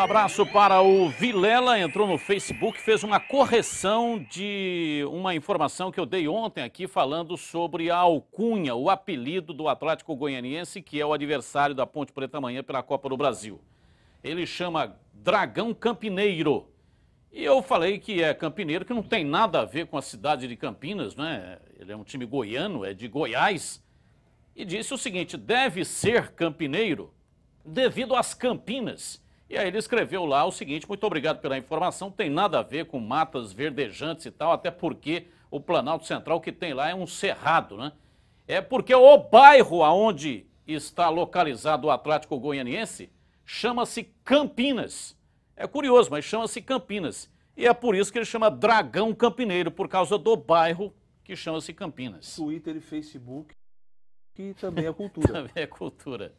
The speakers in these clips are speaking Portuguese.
Um abraço para o Vilela, entrou no Facebook, fez uma correção de uma informação que eu dei ontem aqui falando sobre a alcunha, o apelido do Atlético Goianiense, que é o adversário da Ponte Preta amanhã pela Copa do Brasil. Ele chama Dragão Campineiro. E eu falei que é campineiro, que não tem nada a ver com a cidade de Campinas, né? Ele é um time goiano, é de Goiás. E disse o seguinte: deve ser campineiro devido às Campinas e aí ele escreveu lá o seguinte: muito obrigado pela informação, tem nada a ver com matas verdejantes e tal, até porque o Planalto Central que tem lá é um cerrado, né? É porque o bairro aonde está localizado o Atlético Goianiense chama-se Campinas. É curioso, mas chama-se Campinas. E é por isso que ele chama Dragão Campineiro, por causa do bairro que chama-se Campinas. Twitter e Facebook, que também é cultura. também é cultura.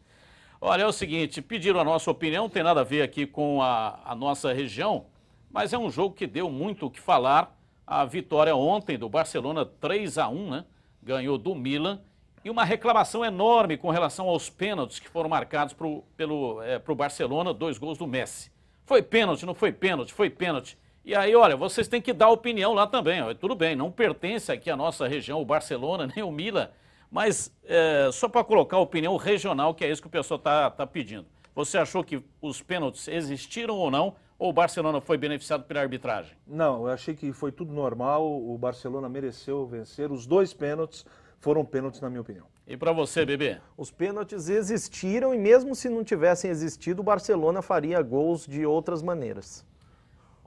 Olha, é o seguinte, pediram a nossa opinião, tem nada a ver aqui com a, a nossa região, mas é um jogo que deu muito o que falar. A vitória ontem do Barcelona 3 a 1, né? Ganhou do Milan e uma reclamação enorme com relação aos pênaltis que foram marcados para pelo é, Barcelona, dois gols do Messi. Foi pênalti, não foi pênalti, foi pênalti. E aí, olha, vocês têm que dar opinião lá também. Ó. Tudo bem, não pertence aqui à nossa região o Barcelona nem o Milan, mas é, só para colocar a opinião regional, que é isso que o pessoal está tá pedindo. Você achou que os pênaltis existiram ou não? Ou o Barcelona foi beneficiado pela arbitragem? Não, eu achei que foi tudo normal. O Barcelona mereceu vencer. Os dois pênaltis foram pênaltis, na minha opinião. E para você, bebê? Os pênaltis existiram e, mesmo se não tivessem existido, o Barcelona faria gols de outras maneiras.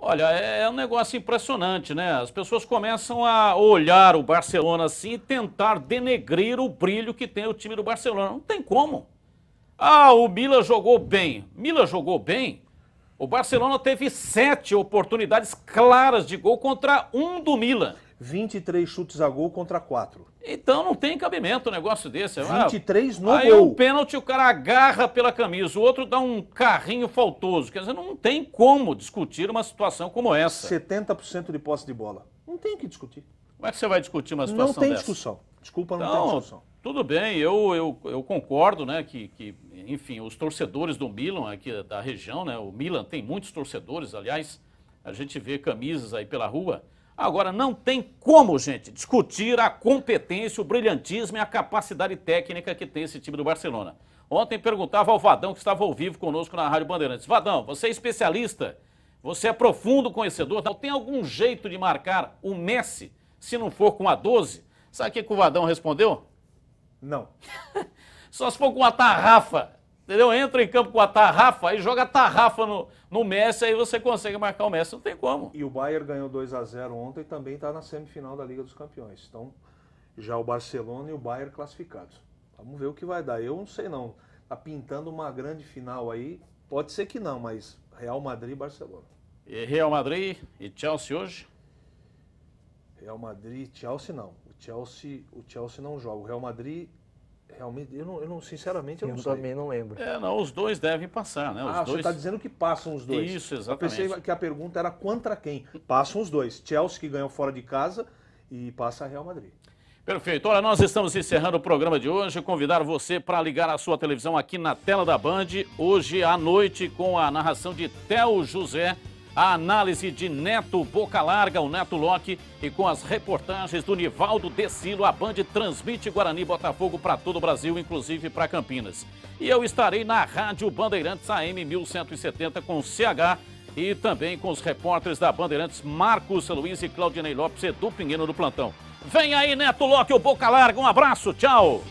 Olha, é, é um negócio impressionante, né? As pessoas começam a olhar o Barcelona assim e tentar denegrir o brilho que tem o time do Barcelona. Não tem como. Ah, o Mila jogou bem. Mila jogou bem. O Barcelona teve sete oportunidades claras de gol contra um do Milan. 23 chutes a gol contra 4. Então não tem cabimento um negócio desse. 23 é no aí gol. Aí um pênalti o cara agarra pela camisa, o outro dá um carrinho faltoso. Quer dizer, não tem como discutir uma situação como essa. 70% de posse de bola. Não tem o que discutir. Como é que você vai discutir uma situação dessa? Não tem dessa? discussão. Desculpa, não então, tem discussão. Tudo bem, eu, eu, eu concordo né, que, que, enfim, os torcedores do Milan aqui da região, né, o Milan tem muitos torcedores, aliás, a gente vê camisas aí pela rua Agora, não tem como, gente, discutir a competência, o brilhantismo e a capacidade técnica que tem esse time do Barcelona. Ontem perguntava ao Vadão, que estava ao vivo conosco na Rádio Bandeirantes: Vadão, você é especialista, você é profundo conhecedor, não tem algum jeito de marcar o Messi se não for com a 12? Sabe o que o Vadão respondeu? Não. Só se for com a tarrafa entendeu? Entra em campo com a tarrafa, aí joga a tarrafa no, no Messi, aí você consegue marcar o Messi, não tem como. E o Bayern ganhou 2 a 0 ontem e também está na semifinal da Liga dos Campeões. Então, já o Barcelona e o Bayern classificados. Vamos ver o que vai dar. Eu não sei não. Tá pintando uma grande final aí. Pode ser que não, mas Real Madrid e Barcelona. E Real Madrid e Chelsea hoje? Real Madrid e Chelsea não. O Chelsea, o Chelsea não joga. O Real Madrid Realmente, eu não, eu não sinceramente, eu, eu não sei. Eu também não lembro. É, não, os dois devem passar, né? Os ah, dois... você está dizendo que passam os dois. Isso, exatamente. Eu pensei que a pergunta era contra quem. Passam os dois. Chelsea, que ganhou fora de casa, e passa a Real Madrid. Perfeito. Olha, nós estamos encerrando o programa de hoje. Convidar você para ligar a sua televisão aqui na tela da Band, hoje à noite, com a narração de Theo José a análise de Neto Boca Larga, o Neto Locke, e com as reportagens do Nivaldo Decilo, a Band transmite Guarani Botafogo para todo o Brasil, inclusive para Campinas. E eu estarei na Rádio Bandeirantes AM 1170 com CH e também com os repórteres da Bandeirantes, Marcos Luiz e Claudinei Lopes, Edu Pinheiro do Plantão. Vem aí, Neto Locke, o Boca Larga. Um abraço, tchau!